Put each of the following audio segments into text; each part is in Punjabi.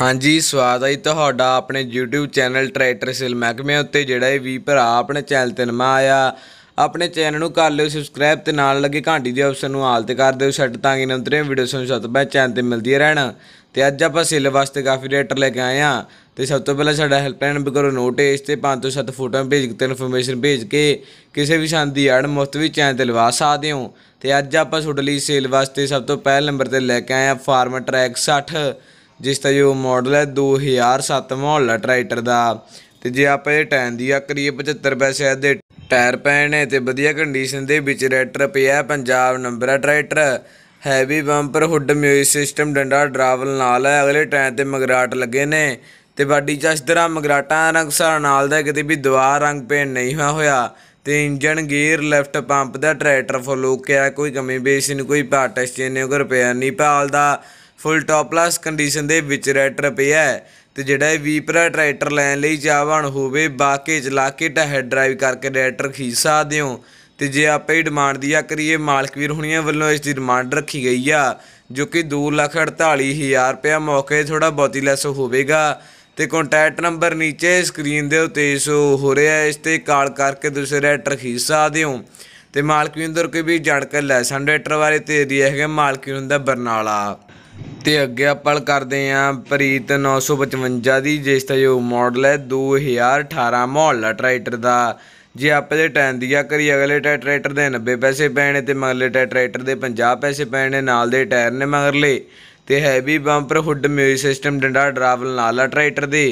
ਹਾਂਜੀ ਸਵਾਗਤ ਹੈ ਤੁਹਾਡਾ ਆਪਣੇ YouTube ਚੈਨਲ ਟਰੈਕਟਰ ਸੇਲ ਮਹਿਕਮੇ ਉੱਤੇ ਜਿਹੜਾ ਇਹ ਵੀ ਭਰਾ ਆਪਣੇ ਚੈਨਲ ਤੇ ਨਵਾਂ ਆਇਆ ਆਪਣੇ ਚੈਨਲ ਨੂੰ ਕਰ ਲਿਓ ਸਬਸਕ੍ਰਾਈਬ ਤੇ ਨਾਲ ਲੱਗੇ ਘੰਟੀ ਦੇ ਆਪਸ਼ਨ ਨੂੰ ਆਲ ਤੇ ਕਰ ਦਿਓ ਛੱਡ ਤਾਂ ਕਿ ਨੰਤਰੇ ਵੀਡੀਓ ਸੁਣ ਸਭ ਬੈ ਚੈਨ ਚੈਨਲ ਤੇ ਮਿਲਦੀ ਰਹਿਣ ਤੇ ਅੱਜ ਆਪਾਂ ਸੇਲ ਵਾਸਤੇ ਕਾਫੀ ਰੇਟਰ ਲੈ ਕੇ ਆਏ ਆ ਤੇ ਸਭ ਤੋਂ ਪਹਿਲਾਂ ਸਾਡਾ ਹੈਲਪਲਾਈਨ ਨੰਬਰ ਕਰੋ ਨੋਟ ਇਸ ਤੇ 5 ਤੋਂ 7 ਫੋਟੋਆਂ ਭੇਜ ਕੇ ਤੇ ਇਨਫੋਰਮੇਸ਼ਨ ਭੇਜ ਕੇ ਕਿਸੇ ਵੀ ਸੰਦ ਦੀ ਐਡ ਮੁਫਤ ਵੀ ਚੈਨਲ ਤੇ ਲਵਾ ਸਕਦੇ ਹੋ ਤੇ ਅੱਜ ਆਪਾਂ ਤੁਹਾਡੇ ਲਈ ਸੇਲ ਵਾਸਤੇ ਸਭ ਤੋਂ ਪਹਿਲ ਨੰਬਰ ਤੇ ਲੈ ਕੇ ਆਏ ਆ ਫਾਰਮ ਟਰੈਕ 60 ਜਿਸ ਦਾ ਜੋ ਮਾਡਲ ਹੈ 2007 ਮਾਡਲ ਟਰੈਕਟਰ ਦਾ ਤੇ ਜੇ ਆਪਾਂ ਇਹ ਟਾਇਰ ਦੀ ਆ ਕਰੀਬ 75 ਪੈਸੇ ਦੇ ਟਾਇਰ ਪੈਣ ਨੇ ਤੇ ਵਧੀਆ ਕੰਡੀਸ਼ਨ ਦੇ ਵਿੱਚ ਰੈਟਰ ਪਿਆ ਪੰਜਾਬ ਨੰਬਰ ਹੈ tractor heavy bumper hood music system ਡੰਡਾ ਡਰਾਵਲ ਨਾਲ ਹੈ ਅਗਲੇ ਟਾਇਰ ਤੇ ਮਗਰਾਟ ਲੱਗੇ ਨੇ ਤੇ ਬਾਡੀ ਚਸ਼ਦਰਾ ਮਗਰਾਟਾਂ ਰੰਗ ਸਾਰ ਨਾਲ ਦਾ ਕਿਤੇ ਵੀ ਦੁਆਰ ਰੰਗ ਪੇਂਟ ਨਹੀਂ ਹੋਇਆ ਹੋਇਆ ਤੇ ਇੰਜਨ ਗੇਅਰ ਲੈਫਟ ਪੰਪ ਦਾ ਟਰੈਕਟਰ ਫਲੋ ਕਿਆ ਕੋਈ ਕਮੀ ਬੇਸ ਨਹੀਂ ਕੋਈ ਪਾਰਟਸ ਚੇਨੇ ਉਹ ਰੁਪਿਆ ਨਹੀਂ ਪਾਲਦਾ ਫੁੱਲ ਟਾਪ ਕੰਡੀਸ਼ਨ ਦੇ ਵਿੱਚ ਰੈਟਰ ਪਿਆ ਤੇ ਜਿਹੜਾ ਇਹ ਵੀਪਰਾ ਟਰੈਕਟਰ ਲੈਣ ਲਈ ਜਾਵਣ ਹੋਵੇ ਬਾਕੇ ਲਾ ਕੇ ਹੈਡ ਡਰਾਈਵ ਕਰਕੇ ਟਰੈਕਟਰ ਖੀਸ ਸਕਦੇ ਹੋ ਤੇ ਜੇ ਆਪੇ ਹੀ ਡਿਮਾਂਡ ਦੀ ਆ ਕਰੀਏ ਮਾਲਕ ਵੀਰ ਹੁਣੀਆਂ ਵੱਲੋਂ ਇਸ ਦੀ ਡਿਮਾਂਡ ਰੱਖੀ ਗਈ ਆ ਜੋ ਕਿ 248000 ਰੁਪਏ ਮੌਕੇ ਥੋੜਾ ਬਹੁਤੀ ਲੈਸ ਹੋਵੇਗਾ ਤੇ ਕੰਟੈਕਟ ਨੰਬਰ ਨੀਚੇ ਸਕਰੀਨ ਦੇ ਉੱਤੇ ਸੋ ਹੋ ਰਿਹਾ ਇਸ ਤੇ ਕਾਲ ਕਰਕੇ ਦੂਸਰੇ ਰੈਟਰ ਖੀਸ ਸਕਦੇ ਹੋ ਤੇ ਮਾਲਕ ਵੀਰ ਕੋਈ ਵੀ ਜਾਣਕਾਰੀ ਲੈ ਸੰਡੇਟਰ ਬਾਰੇ ਤੇ ਦੀ ਹੈਗਾ ਮਾਲਕ ਵੀਰ ਦਾ ਬਰਨਾਲਾ ਤੇ ਅੱਗੇ ਆਪਾਂ ਕਰਦੇ ਆਂ ਪ੍ਰੀਤ 955 ਦੀ ਜਿਸ ਦਾ ਜੋ ਮਾਡਲ ਹੈ 2018 ਮਾਡਲ ਟਰੈਕਟਰ ਦਾ ਜੇ ਆਪਾਂ ਦੇ ਟਾਈਮ ਦੀ ਆ ਕਰੀ ਅਗਲੇ ਟਰੈਕਟਰ ਦੇ 90 ਪੈਸੇ ਪੈਣੇ ਤੇ ਮਗਲੇ ਟਰੈਕਟਰ ਦੇ 50 ਪੈਸੇ ਪੈਣੇ ਨਾਲ ਦੇ ਟਾਇਰ ਨੇ ਮਗਰਲੇ ਤੇ heavy bumper hood music system ਡੰਡਾ ਡਰਾਵਲ ਨਾਲ ਆ ਟਰੈਕਟਰ ਦੇ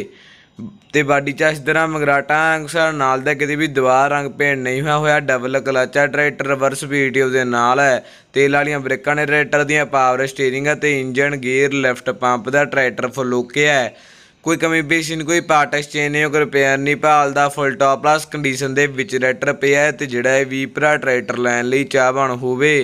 ਤੇ ਬਾਡੀ ਚਾਹ ਇਸ ਤਰ੍ਹਾਂ ਮਗਰਾਟਾ ਅਕਸਰ ਨਾਲ ਦਾ ਕਿਤੇ ਵੀ ਦੀਵਾਰ ਰੰਗ ਪੇਂਟ ਨਹੀਂ ਹੋਇਆ ਹੋਇਆ ਡਬਲ ਕਲਚ ਹੈ ਟਰੈਕਟਰ ਰਿਵਰਸ ਵੀਡੀਓ ਦੇ ਨਾਲ ਹੈ ਤੇਲ ਵਾਲੀਆਂ ਬ੍ਰੇਕਾਂ ਨੇ ਟਰੈਕਟਰ ਦੀਆਂ ਪਾਵਰ ਸਟੀਅਰਿੰਗ ਤੇ ਇੰਜਨ ਗੇਅਰ ਲਿਫਟ ਪੰਪ ਦਾ ਟਰੈਕਟਰ ਫਲੋਕਿਆ ਹੈ ਕੋਈ ਕਮੀ ਬੇਸ਼ਿਨ ਕੋਈ ਪਾਰਟ ਐਕਸਚੇਂਜ ਨਹੀਂ ਕੋਈ ਰਿਪੇਅਰ ਨਹੀਂ ਭਾਲਦਾ ਫੁੱਲ ਟਾਪ ਪਲਸ ਕੰਡੀਸ਼ਨ ਦੇ ਵਿੱਚ ਟਰੈਕਟਰ ਪਿਆ ਹੈ ਤੇ ਜਿਹੜਾ ਇਹ ਵੀ ਭਰਾ ਟਰੈਕਟਰ ਲੈਣ ਲਈ ਚਾਹਵਾਨ ਹੋਵੇ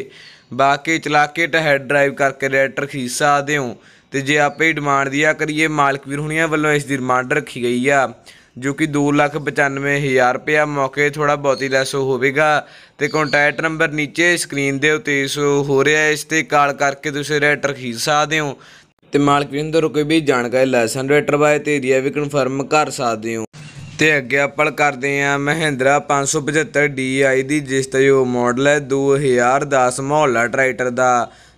ਬਾਕੀ ਚਲਾ ਕੇ ਹੈਡ ਡਰਾਈਵ ਕਰਕੇ ਟਰੈਕਟਰ ਖੀਸਾ ਦੇਉ ਤੇ ਜੇ ਆਪੇ ਹੀ ਡਿਮਾਂਡ ਦੀ ਆ ਕਰੀਏ ਮਾਲਕ ਵੀਰ ਹੁਣੀਆਂ ਵੱਲੋਂ ਇਸ ਦੀ ਡਿਮਾਂਡ ਰੱਖੀ ਗਈ ਆ ਜੋ ਕਿ 295000 ਰੁਪਇਆ ਮੌਕੇ ਥੋੜਾ ਬਹੁਤੀ ਲੈਸ ਹੋਵੇਗਾ ਤੇ ਕੰਟੈਕਟ ਨੰਬਰ ਨੀਚੇ ਸਕਰੀਨ ਦੇ ਉੱਤੇ ਸੋ ਹੋ ਰਿਹਾ ਇਸ ਤੇ ਕਾਲ ਕਰਕੇ ਤੁਸੀਂ ਰੈਟਰ ਖੀਦ ਸਕਦੇ ਹੋ ਤੇ ਮਾਲਕ ਵੀਰ ਨੂੰ ਕੋਈ ਵੀ ਜਾਣਕਾਰੀ ਲੈ ਸਕਦੇ ਰੈਟਰ ਬਾਰੇ ਤੇ ਏਰੀਆ ਵੀ ਕਨਫਰਮ ਕਰ ਸਕਦੇ ਹੋ ਤੇ ਅੱਗੇ ਆਪਾਂ ਕਰਦੇ ਆ ਮਹਿੰਦਰਾ 575 DI ਦੀ ਜਿਸ ਤੇ ਉਹ ਮਾਡਲ ਹੈ 2010 ਮੋਹਲਾ ਟਰੈਕਟਰ ਦਾ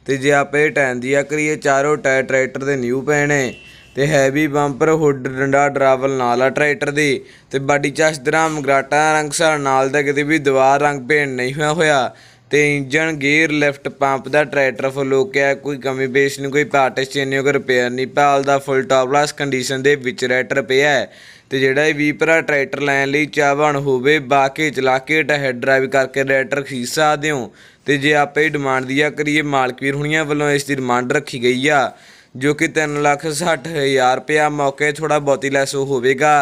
ਤੇ ਜੇ ਆਪੇ ਟੈਨ ਦੀ ਆ ਕਰੀਏ ਚਾਰੋਂ ਟਾਇਰ ਟਰੈਕਟਰ ਦੇ ਨਿਊ ਪਏ ਨੇ ਤੇ ਹੈਵੀ ਬੰਪਰ ਹੁੱਡ ਡੰਡਾ ਡਰਾਵਲ ਨਾਲ ਆ ਟਰੈਕਟਰ ਦੀ ਤੇ ਬਾਡੀ ਚਾਸ ਦਰਾਮ ਗਰਾਟਾ ਰੰਗ ਸਾਰ ਨਾਲ ਦਾ ਕਿਤੇ ਵੀ ਦੀਵਾਰ ਰੰਗ ਪੇਂਟ ਨਹੀਂ ਹੋਇਆ ਹੋਇਆ ਤੇ ਇੰਜਨ ਗੇਅਰ ਲਿਫਟ ਪੰਪ ਦਾ ਟਰੈਕਟਰ ਫੁੱਲ ਲੋਕਿਆ ਕੋਈ ਕਮੀ ਬੇਸ ਨਹੀਂ ਕੋਈ ਪਾਰਟ ਚੇਨਿਓ ਨਹੀਂ ਰਿਪੇਅਰ ਨਹੀਂ ਪਾਲ ਦਾ ਫੁੱਲ ਟਾਪ ਕੰਡੀਸ਼ਨ ਦੇ ਵਿੱਚ ਰੈਟਰ ਪਿਆ ਹੈ ਤੇ ਜਿਹੜਾ ਇਹ ਵੀ ਭਰਾ ਟਰੈਕਟਰ ਲੈਣ ਲਈ ਚਾਹਵਾਨ ਹੋਵੇ ਬਾਕੇ ਚਲਾ ਕੇ ਟਹਿ ਡਰਾਈਵ ਕਰਕੇ ਟਰੈਕਟਰ ਖੀਸ ਸਕਦੇ ਹੋ ਤੇ ਜੇ ਆਪੇ ਹੀ ਡਿਮਾਂਡ ਦੀਆ ਕਰੀਏ ਮਾਲਕ ਵੀਰ ਹੁਣੀਆਂ ਵੱਲੋਂ ਇਸ ਦੀ ਡਿਮਾਂਡ ਰੱਖੀ ਗਈ ਆ ਜੋ ਕਿ 360000 ਰੁਪਿਆ ਮੌਕੇ ਥੋੜਾ ਬਹੁਤੀ ਲੈਸ ਹੋਵੇਗਾ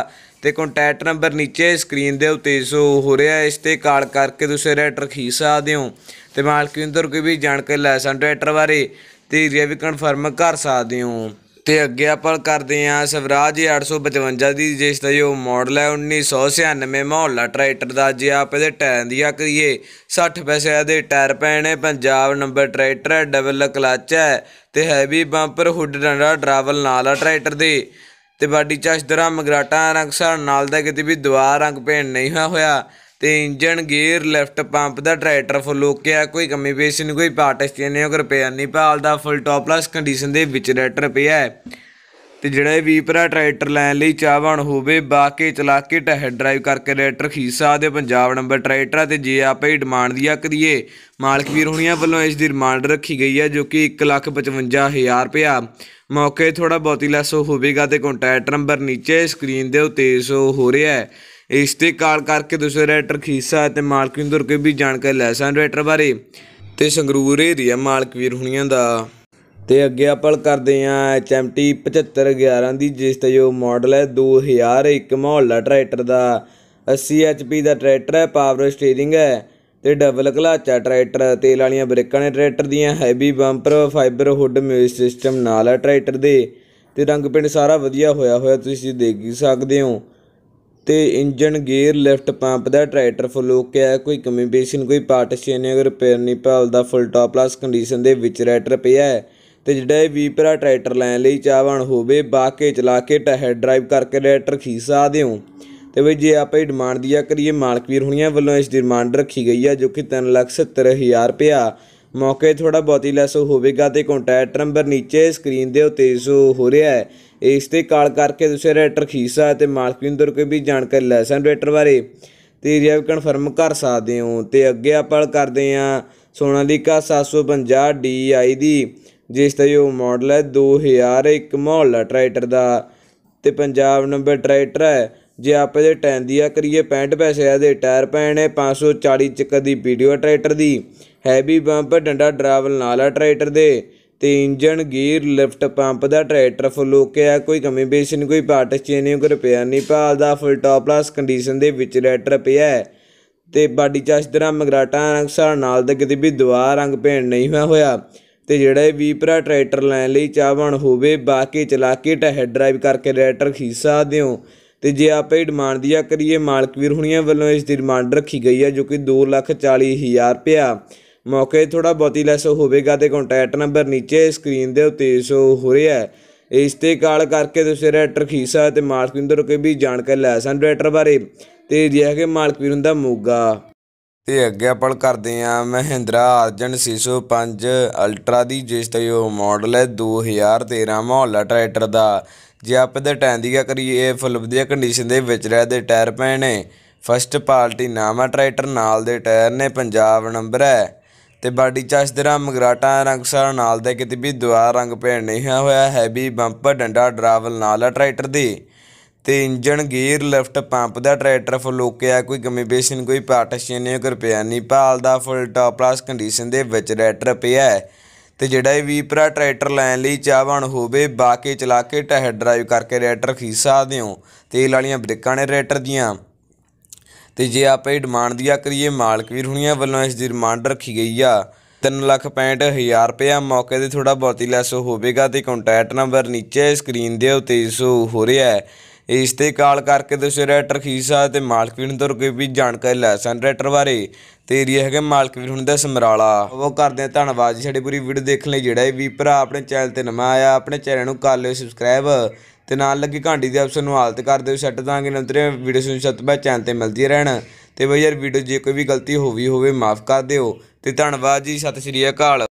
ਤੇ ਕੰਟੈਕਟ ਨੰਬਰ ਨੀਚੇ ਸਕਰੀਨ ਦੇ ਉੱਤੇ ਸੋ ਹੋ ਰਿਹਾ ਇਸ ਤੇ ਕਾਲ ਕਰਕੇ ਤੁਸੀਂ ਰੈਟਰ ਖੀਸ ਸਕਦੇ ਹੋ ਤੇ ਮਾਲਕ ਨੂੰ ਕੋਈ ਵੀ ਜਾਣਕਾਰੀ ਲੈ ਸਕਦੇ ਰੈਟਰ ਬਾਰੇ ਤੇ ਏਰੀਆ ਵੀ ਕਨਫਰਮ ਕਰ ਸਕਦੇ ਹੋ ਤੇ ਅੱਗੇ ਆਪਾਂ ਕਰਦੇ ਆ ਸਵਰਾਜ 855 ਦੀ ਜਿਸ ਦਾ ਜੋ ਮਾਡਲ ਹੈ 1996 ਮਹੌਲਾ ਟਰੈਕਟਰ ਦਾ ਜੇ ਆਪ ਇਹਦੇ ਟਾਇਰ ਦੀ ਆ ਕਰੀਏ 60 ਪੈਸੇ ਇਹਦੇ ਟਾਇਰ ਪੈਣੇ ਪੰਜਾਬ ਨੰਬਰ ਟਰੈਕਟਰ ਹੈ ਡਬਲ ਕਲਚ ਹੈ ਤੇ ਹੈਵੀ ਬੰਪਰ ਹੁੱਡ ਡੰਡਾ ਡਰਾਵਲ ਨਾਲ ਆ ਟਰੈਕਟਰ ਦੇ ਤੇ ਬਾਡੀ ਚਸ਼ਦਰਾ ਮਗਰਾਟਾ ਰੰਗ ਸਾਰ ਨਾਲ ਦਾ ਕਿਤੇ ਵੀ ਦੁਆ ਰੰਗ ਪੇਂਟ ਨਹੀਂ ਹੋਇਆ ਤੇ ਇੰਜਨ ਗੇਅਰ ਲੈਫਟ ਪੰਪ ਦਾ ਟਰੈਕਟਰ ਫੁੱਲ ਓਕੇ ਆ ਕੋਈ ਕਮੀ ਪੇਸ਼ ਨਹੀਂ ਕੋਈ ਪਾਰਟ ਐਕਸਚੇਂਜ ਨਹੀਂ ਉਹ ਰਿਪੇਅਰ ਨਹੀਂ ਪਾਲ ਦਾ ਫੁੱਲ ਟੌਪ ਕਲਾਸ ਕੰਡੀਸ਼ਨ ਦੇ ਵਿੱਚ ਟਰੈਕਟਰ ਪਿਆ ਹੈ ਤੇ ਜਿਹੜਾ ਵੀ ਭਰਾ ਟਰੈਕਟਰ ਲੈਣ ਲਈ ਚਾਹਵਾਨ ਹੋਵੇ ਬਾਕੀ ਚਲਾ ਕੇ ਟਹਿ ਡਰਾਈਵ ਕਰਕੇ ਟਰੈਕਟਰ ਖੀਸਾ ਦੇ ਪੰਜਾਬ ਨੰਬਰ ਟਰੈਕਟਰ ਤੇ ਜੇ ਆਪਾਂ ਹੀ ਡਿਮਾਂਡ ਦੀ ਕਰੀਏ ਮਾਲਕ ਵੀਰ ਹੁਣੀਆਂ ਵੱਲੋਂ ਇਸ ਦੀ ਰਿਮਾਂਡ ਰੱਖੀ ਗਈ ਹੈ ਜੋ ਕਿ 155000 ਰੁਪਿਆ ਮੌਕੇ ਥੋੜਾ ਬਹੁਤੀ ਲੈਸ ਹੋਵੇਗਾ ਤੇ ਕੰਟੈਕਟ ਨੰਬਰ ਨੀਚੇ ਸਕਰੀਨ ਦੇ ਉੱਤੇ ਸੋ ਹੋ ਰਿਹਾ ਹੈ ਇਸ ਤੇ ਕਾਲ ਕਰਕੇ ਦੂਸਰੇ ਰਾਈਟਰ ਖੀਸਾ ਤੇ ਮਾਲਕਵਿੰਦਰ ਕੇ ਵੀ ਜਾਣਕਾਰੀ ਲੈ ਸਕਦੇ ਰਾਈਟਰ ਬਾਰੇ ਤੇ ਸੰਗਰੂਰ ਏਰੀਆ ਮਾਲਕਵੀਰ ਹੁਣੀਆਂ ਦਾ ਤੇ ਅੱਗੇ ਆਪਾਂ ਕਰਦੇ ਆ HMT 7511 ਦੀ ਜਿਸ ਤੇ ਜੋ ਮਾਡਲ ਹੈ 2001 ਮਹੌਲਾ ਟਰੈਕਟਰ ਦਾ 80 HP ਦਾ ਟਰੈਕਟਰ ਹੈ ਪਾਵਰ ਸਟੀering ਹੈ ਤੇ ਡਬਲ ਕਲਚ ਹੈ ਟਰੈਕਟਰ ਤੇਲ ਵਾਲੀਆਂ ਬ੍ਰੇਕਾਂ ਨੇ ਟਰੈਕਟਰ ਦੀਆਂ heavy bumper fibre hood music system ਨਾਲ ਹੈ ਟਰੈਕਟਰ ਦੇ ਤੇ ਰੰਗ ਪਿੰਡ ਸਾਰਾ ਵਧੀਆ ਹੋਇਆ ਹੋਇਆ ਤੁਸੀਂ ਦੇਖ ਸਕਦੇ ਹੋ ਤੇ ਇੰਜਨ ਗੇਅਰ ਲਿਫਟ ਪੰਪ ਦਾ ਟਰੈਕਟਰ ਫੁੱਲ ਹੋ ਕੇ ਆ ਕੋਈ ਕਮੀ ਬੇਸ਼ਨ ਕੋਈ ਪਾਰਟ ਛੇ ਨੇ ਅਗਰ ਰਿਪੇਅਰ ਨਹੀਂ ਦਾ ਫੁੱਲ ਟਾਪ ਪਲਸ ਕੰਡੀਸ਼ਨ ਦੇ ਵਿੱਚ ਟਰੈਕਟਰ ਪਿਆ ਹੈ ਤੇ ਜਿਹੜਾ ਇਹ ਵੀ ਭਰਾ ਟਰੈਕਟਰ ਲੈਣ ਲਈ ਚਾਹਵਾਨ ਹੋਵੇ ਬਾਕੇ ਚਲਾ ਕੇ ਟਹਿ ਡਰਾਈਵ ਕਰਕੇ ਟਰੈਕਟਰ ਖੀਸਾ ਸਕਦੇ ਹੋ ਤੇ ਬਈ ਜੇ ਆਪਾਂ ਇਹ ਡਿਮਾਂਡ ਦੀਆ ਕਰੀਏ ਮਾਲਕ ਵੀਰ ਹੁਣੀਆਂ ਵੱਲੋਂ ਇਸ ਦੀ ਡਿਮਾਂਡ ਰੱਖੀ ਗਈ ਹੈ ਜੋ ਕਿ 370000 ਰੁਪਿਆ ਮੌਕੇ ਥੋੜਾ ਬਹੁਤੀ ਲੈਸ ਹੋਵੇਗਾ ਤੇ ਕੰਟੈਕਟ ਨੰਬਰ ਨੀਚੇ ਸਕਰੀਨ ਦੇ ਉੱਤੇ ਸੋ ਹੋ ਰਿਹਾ ਹੈ ਇਸ ਤੇ ਕਾਲ ਕਰਕੇ ਤੁਸੀਂ ਰੈਟਰ ਖੀਸਾ ਤੇ ਮਾਲਕਿੰਦਰ ਕੋਈ ਵੀ ਜਾਣਕਾਰੀ ਲੈ ਸਕਦੇ ਰੈਟਰ ਬਾਰੇ ਤੇ ਰਿਵ ਕਨਫਰਮ ਕਰ ਸਕਦੇ ਹੋ ਤੇ ਅੱਗੇ ਆਪਾਂ ਕਰਦੇ ਆ ਸੋਨਾਲੀਕਾ 750 DI ਦੀ ਜਿਸ ਦਾ ਇਹ ਮਾਡਲ ਹੈ 2001 ਮਾਡਲ ਟਰੈਕਟਰ ਦਾ ਤੇ ਪੰਜਾਬ ਨੰਬਰ ਟਰੈਕਟਰ ਹੈ ਜੇ ਆਪਾਂ ਦੇ ਟੈਂਦੀਆ ਕਰੀਏ 65 ਪੈਸੇ ਆ ਦੇ ਟਾਇਰ ਪੈਣੇ 540 ਚੱਕਰ ਦੀ ਵੀਡੀਓ ਟਰੈਕਟਰ ਦੀ ਹੈਵੀ ਪੰਪ ਡੰਡਾ ਡਰਾਵਲ ਨਾਲ ਆ ਟਰੈਕਟਰ ਦੇ ਤੇ ਇੰਜਨ ਗੀਅਰ ਲਿਫਟ ਪੰਪ ਦਾ ਟਰੈਕਟਰ ਫੁੱਲ ਓਕੇ ਕੋਈ ਕਮੀ ਬੇਸ ਨਹੀਂ ਕੋਈ ਪਾਰਟ ਚੇਂਜ ਨਹੀਂ ਕੋਈ ਰਿਪੇਅਰ ਨਹੀਂ ਦਾ ਫੁੱਲ ਟਾਪ ਲਾਸ ਕੰਡੀਸ਼ਨ ਦੇ ਵਿੱਚ ਟਰੈਕਟਰ ਪਿਆ ਤੇ ਬਾਡੀ ਚਾਸ ਚਾਸ਼ਦਰਾ ਮਗਰਾਟਾ ਰੰਗ ਸਾਰ ਨਾਲ ਦੇ ਕਿਤੇ ਵੀ ਦੁਆ ਰੰਗ ਭੇਣ ਨਹੀਂ ਹੋਇਆ ਹੋਇਆ ਤੇ ਜਿਹੜਾ ਵੀ ਭਰਾ ਟਰੈਕਟਰ ਲੈਣ ਲਈ ਚਾਹਵਣ ਹੋਵੇ ਬਾਕੀ ਚਲਾ ਕੇ ਹੈਡ ਡਰਾਈਵ ਕਰਕੇ ਟਰੈਕਟਰ ਖੀਸਾ ਦਿਓ ਤੇ ਜੇ ਆਪੇ ਡਿਮਾਂਡ ਦੀਆ ਕਰੀਏ ਮਾਲਕ ਵੀਰ ਹੁਣੀਆਂ ਵੱਲੋਂ ਇਸ ਦੀ ਡਿਮਾਂਡ ਰੱਖੀ ਗਈ ਹੈ ਜੋ ਕਿ 240000 ਰੁਪਿਆ ਮੌਕੇ ਥੋੜਾ ਬਹੁਤੀ ਲੈਸ ਹੋਵੇਗਾ ਤੇ ਕੰਟੈਕਟ ਨੰਬਰ ਨੀਚੇ ਸਕਰੀਨ ਦੇ ਉੱਤੇ ਸੋ ਹੋ ਰਿਹਾ ਹੈ ਇਸ ਤੇ ਕਾਲ ਕਰਕੇ ਤੁਸੀਂ ਰੈਟਰ ਖੀਸਾ ਤੇ ਮਾਲਕ ਕੋਈ ਵੀ ਜਾਣਕਾਰੀ ਲੈ ਸਕਦੇ ਰੈਟਰ ਬਾਰੇ ਤੇ ਜਿਹਾ ਕਿ ਮਾਲਕਪੀਰ ਹੁੰਦਾ ਮੋਗਾ ਤੇ ਅੱਗੇ ਆਪਾਂ ਕਰਦੇ ਆ ਮਹਿੰਦਰਾ ਅਰਜਨ 605 ਅਲਟਰਾ ਦੀ ਜਿਸ ਦਾ ਇਹ ਮਾਡਲ ਹੈ 2013 ਮਹੌਲਾ ਟਰੈਕਟਰ ਦਾ ਜੇ ਆਪ ਦੇ ਟਾਇਰ ਦੀ ਗੱਲ ਕਰੀਏ ਫੁੱਲ ਵਧੀਆ ਕੰਡੀਸ਼ਨ ਦੇ ਵਿੱਚ ਰਹਿ ਦੇ ਟਾਇਰ ਪਏ ਨੇ ਫਸਟ ਪਾਰਟੀ ਨਾਮਾ ਟਰੈਕਟਰ ਨਾਲ ਦੇ ਟਾਇਰ ਨੇ ਪੰਜਾਬ ਨੰਬਰ ਹੈ ਤੇ ਬਾਡੀ ਚਾਸ਼ ਚਾਸ਼ਦਰਾ ਮਗਰਾਟਾ ਰੰਗਸਾਰ ਨਾਲ ਦੇ ਕਿਤੇ ਵੀ ਦੁਆ ਰੰਗ ਭੇਣ ਨਹੀਂ ਹੋਇਆ ਹੈਵੀ ਬੰਪਰ ਡੰਡਾ ਡਰਾਵਲ ਨਾਲ ਆ ਟਰੈਕਟਰ ਦੀ ਤੇ ਇੰਜਨ ਗੀਅਰ ਲਿਫਟ ਪੰਪ ਦਾ ਟਰੈਕਟਰ ਫਲੋਕਿਆ ਕੋਈ ਕਮੀ ਕੋਈ ਪਾਰਟੀਸ਼ਨ ਨਹੀਂ ਕਰ ਪਿਆ ਨਹੀਂ ਪਾਲ ਦਾ ਫੁੱਲ ਟਾਪ ਕਲਾਸ ਕੰਡੀਸ਼ਨ ਦੇ ਵਿੱਚ ਟਰੈਕਟਰ ਪਿਆ ਤੇ ਜਿਹੜਾ ਇਹ ਵੀ ਪਰਾ ਟਰੈਕਟਰ ਲੈਣ ਲਈ ਚਾਹਵਾਨ ਹੋਵੇ ਬਾਕੇ ਚਲਾ ਕੇ ਟਹਿ ਡਰਾਈਵ ਕਰਕੇ ਟਰੈਕਟਰ ਖੀਸਾ ਦਿਓ ਤੇਲ ਵਾਲੀਆਂ ਬ੍ਰੇਕਾਂ ਨੇ ਟਰੈਕਟਰ ਦੀਆਂ ਤੇ ਜੇ ਆਪਾਂ ਇਹ ਡਿਮਾਂਡ ਦੀ ਆ ਕਰੀਏ ਮਾਲਕਵੀਰ ਹੁਣੀਆਂ ਵੱਲੋਂ ਇਸ ਦੀ ਡਿਮਾਂਡ ਰੱਖੀ ਗਈ ਆ 365000 ਰੁਪਇਆ ਮੌਕੇ ਤੇ ਥੋੜਾ ਬਹੁਤੀ ਲੈਸ ਹੋਵੇਗਾ ਤੇ ਕੰਟੈਕਟ ਨੰਬਰ ਨੀਚੇ ਸਕਰੀਨ ਦੇ ਉੱਤੇ ਸੋ ਹੋ ਰਿਹਾ ਹੈ ਇਸ ਤੇ ਕਾਲ ਕਰਕੇ ਤੁਸੀਂ ਰੈਟਰ ਖੀਸਾ ਤੇ ਮਾਲਕਵੀਰ ਤੋਂ ਕੋਈ ਵੀ ਜਾਣਕਾਰੀ ਲੈ ਸਨ ਰੈਟਰ ਬਾਰੇ ਤੇ ਏਰੀਆ ਹੈਗਾ ਮਾਲਕਵੀਰ ਹੁਣ ਦਾ ਸਮਰਾਲਾ ਉਹ ਕਰਦੇ ਆ ਧੰਨਵਾਦ ਜੀ ਸਾਡੀ ਪੂਰੀ ਵੀਡੀਓ ਦੇਖਣ ਲਈ ਜਿਹੜਾ ਵੀ ਭਰਾ ਆਪਣੇ ਚੈਨਲ ਤੇ ਨਵਾਂ ਆਇਆ ਆਪਣੇ ਚੈਨਲ ਨੂੰ ਕਰ ਲਿਓ ਸਬਸਕ੍ਰਾਈਬ ਤੇ ਨਾਲ ਲੱਗੇ ਘੰਟੀ ਦੇ ਆਪਸ਼ਨ ਨੂੰ ਹਾਲਤ ਕਰ ਦਿਓ ਸੈੱਟ ਦਾਂਗੇ ਨੰਤਰੇ ਵੀਡੀਓ ਨੂੰ ਸਤ ਬਾਅਦ ਚੈਨਲ ਤੇ ਮਿਲਦੀ ਰਹਿਣ ਤੇ ਬਈ ਯਾਰ ਵੀਡੀਓ ਜੇ ਕੋਈ ਵੀ ਗਲਤੀ ਵੀ ਹੋਵੇ ਮਾਫ ਕਰ ਦਿਓ ਤੇ ਧੰਨਵਾਦ ਜੀ ਸਤਿ ਸ਼੍ਰੀ ਅਕਾਲ